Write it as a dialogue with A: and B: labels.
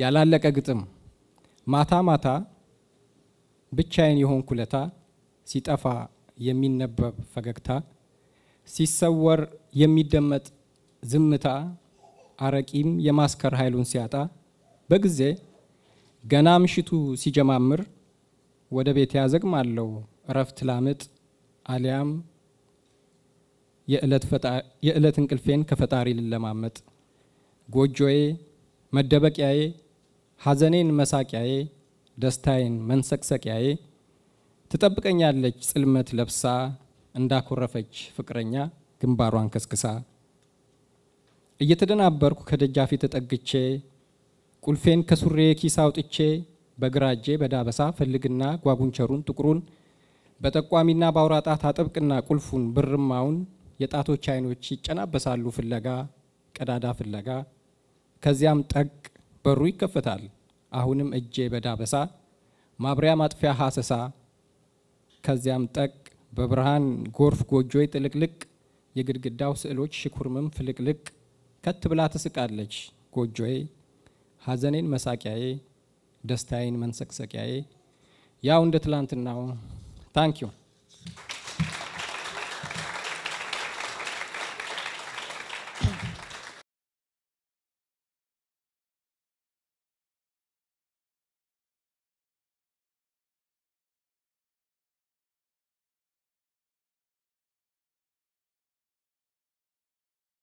A: ያላለቀ ግጥም ማታ ማታ ብቻዬን የሆን ኩለታ ሲጠፋ የሚነበብ ፈገግታ ሲሰወር የሚደመጥ ዝምታ አረቂም የማስከር ኃይሉን ሲያጣ በጊዜ ገና ምሽቱ ሲጀማምር ወደ ቤት ያዘግም አለው። እረፍት ላምጥ አሊያም የዕለት እንቅልፌን ከፈጣሪ ልለማመጥ ጎጆዬ መደበቂያዬ ሐዘኔን መሳቂያዬ፣ ደስታዬን መንሰቅሰቂያዬ ትጠብቀኛለች ጽልመት ለብሳ እንዳኮረፈች ፍቅረኛ ግንባሯን ከስክሳ እየተደናበርኩ ከደጃፊ ተጠግቼ ቁልፌን ከሱሬ ኪስ አውጥቼ በግራ በዳበሳ ፈልግና ጓጉንቸሩን ጥቁሩን በጠቋሚና ጣት አጥብቅና ቁልፉን ብርማውን የጣቶች አይኖች ይጨናበሳሉ ፍለጋ ቀዳዳ ፍለጋ ከዚያም ጠቅ በሩ ይከፈታል። አሁንም እጄ በዳበሳ ማብሪያ ማጥፊያ ሀሰሳ ከዚያም ጠቅ በብርሃን ጎርፍ ጎጆይ ጥልቅልቅ የግድግዳው ስዕሎች ሽኩርምም ፍልቅልቅ ከት ብላ ትስቃለች ጎጆዬ ሀዘኔን መሳቂያዬ ደስታዬን መንሰቅሰቂያዬ ያው እንደ ትላንትናው ታንኪዩ